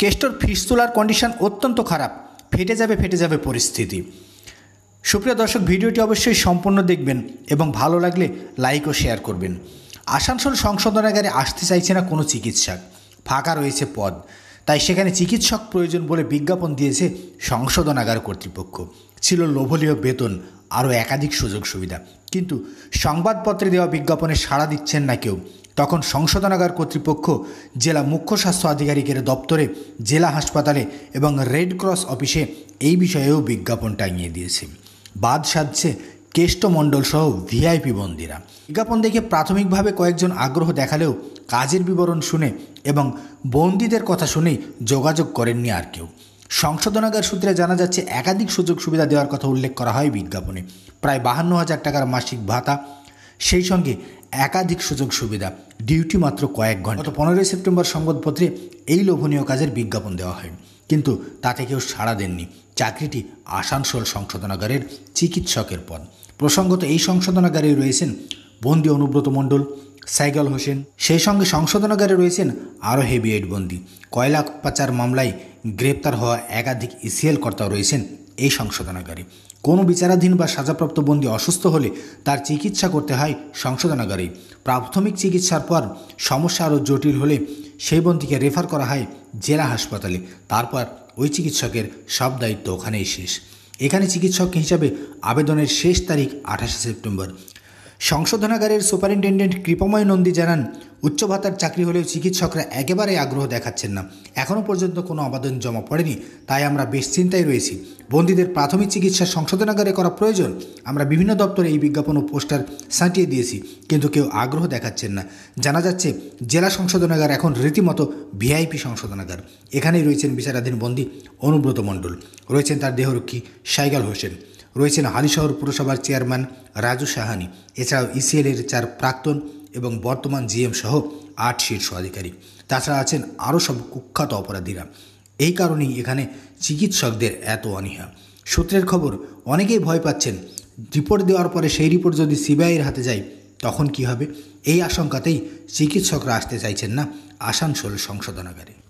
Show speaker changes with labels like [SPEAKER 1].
[SPEAKER 1] কেষ্টর ফিস তোলার কন্ডিশন অত্যন্ত খারাপ ফেটে যাবে ফেটে যাবে পরিস্থিতি সুপ্রিয় দর্শক ভিডিওটি অবশ্যই সম্পূর্ণ দেখবেন এবং ভালো লাগলে লাইক ও শেয়ার করবেন আসানসোল সংশোধনাগারে আসতে চাইছে না কোনো চিকিৎসক ফাঁকা রয়েছে পদ তাই সেখানে চিকিৎসক প্রয়োজন বলে বিজ্ঞাপন দিয়েছে সংশোধনাগার কর্তৃপক্ষ ছিল লোভনীয় বেতন আরও একাধিক সুযোগ সুবিধা কিন্তু সংবাদপত্রে দেওয়া বিজ্ঞাপনে সাড়া দিচ্ছেন না কেউ তখন সংশোধনাগার কর্তৃপক্ষ জেলা মুখ্য স্বাস্থ্য আধিকারিকের দপ্তরে জেলা হাসপাতালে এবং রেড ক্রস অফিসে এই বিষয়েও বিজ্ঞাপন টাঙিয়ে দিয়েছে বাদ সাধছে কেষ্টমণ্ডল সহ ভিআইপি বন্দীরা বিজ্ঞাপন দেখে প্রাথমিকভাবে কয়েকজন আগ্রহ দেখালেও কাজের বিবরণ শুনে এবং বন্দীদের কথা শুনেই যোগাযোগ করেননি আর কেউ সংশোধনাগার সূত্রে জানা যাচ্ছে একাধিক সুযোগ সুবিধা দেওয়ার কথা উল্লেখ করা হয় বিজ্ঞাপনে প্রায় বাহান্ন হাজার টাকার মাসিক ভাতা সেই সঙ্গে একাধিক সুযোগ সুবিধা ডিউটি মাত্র কয়েক ঘন্টা গত পনেরোই সেপ্টেম্বর সংবাদপত্রে এই লোভনীয় কাজের বিজ্ঞাপন দেওয়া হয় কিন্তু তাতে কেউ সাড়া দেননি চাকরিটি আসানসোল সংশোধনাগারের চিকিৎসকের পদ প্রসঙ্গত এই সংশোধনাগারে রয়েছেন বন্দী অনুব্রত মণ্ডল সাইগল হোসেন সেই সঙ্গে সংশোধনাগারে রয়েছেন আরও হেভিওয়েট বন্দী কয়লা পাচার মামলায় গ্রেপ্তার হওয়া একাধিক ইসিএল কর্তা রয়েছেন এই সংশোধনাগারে কোনো বিচারাধীন বা সাজাপ্রাপ্ত বন্দী অসুস্থ হলে তার চিকিৎসা করতে হয় সংশোধনাগারে প্রাথমিক চিকিৎসার পর সমস্যা আরও জটিল হলে সেই বন্দীকে রেফার করা হয় জেলা হাসপাতালে তারপর ওই চিকিৎসকের সব দায়িত্ব ওখানেই শেষ এখানে চিকিৎসক হিসাবে আবেদনের শেষ তারিখ আঠাশে সেপ্টেম্বর সংশোধনাগারের সুপারিনটেন্ডেন্ট কৃপময় নন্দী জানান উচ্চ ভাতার চাকরি হলেও চিকিৎসকরা একেবারে আগ্রহ দেখাচ্ছেন না এখনও পর্যন্ত কোনো আবেদন জমা পড়েনি তাই আমরা বেশ চিন্তায় রয়েছি বন্দীদের প্রাথমিক চিকিৎসা সংশোধনাগারে করা প্রয়োজন আমরা বিভিন্ন দপ্তরে এই বিজ্ঞাপন ও পোস্টার সাঁটিয়ে দিয়েছি কিন্তু কেউ আগ্রহ দেখাচ্ছেন না জানা যাচ্ছে জেলা সংশোধনাগার এখন রীতিমতো ভিআইপি সংশোধনাগার এখানেই রয়েছেন বিচারাধীন বন্দী অনুব্রত মণ্ডল রয়েছেন তার দেহরক্ষী সাইগাল হোসেন রয়েছেন হালিশহর পুরসভার চেয়ারম্যান রাজু সাহানি এছাড়াও ইসিএলের চার প্রাক্তন এবং বর্তমান জিএম সহ আট শীর্ষ আধিকারিক তাছাড়া আছেন আরও সব কুখ্যাত অপরাধীরা এই কারণেই এখানে চিকিৎসকদের এত অনীহা সূত্রের খবর অনেকেই ভয় পাচ্ছেন রিপোর্ট দেওয়ার পরে সেই রিপোর্ট যদি সিবিআইয়ের হাতে যায় তখন কি হবে এই আশঙ্কাতেই চিকিৎসকরা আসতে চাইছেন না আসানসোল সংশোধনাগারে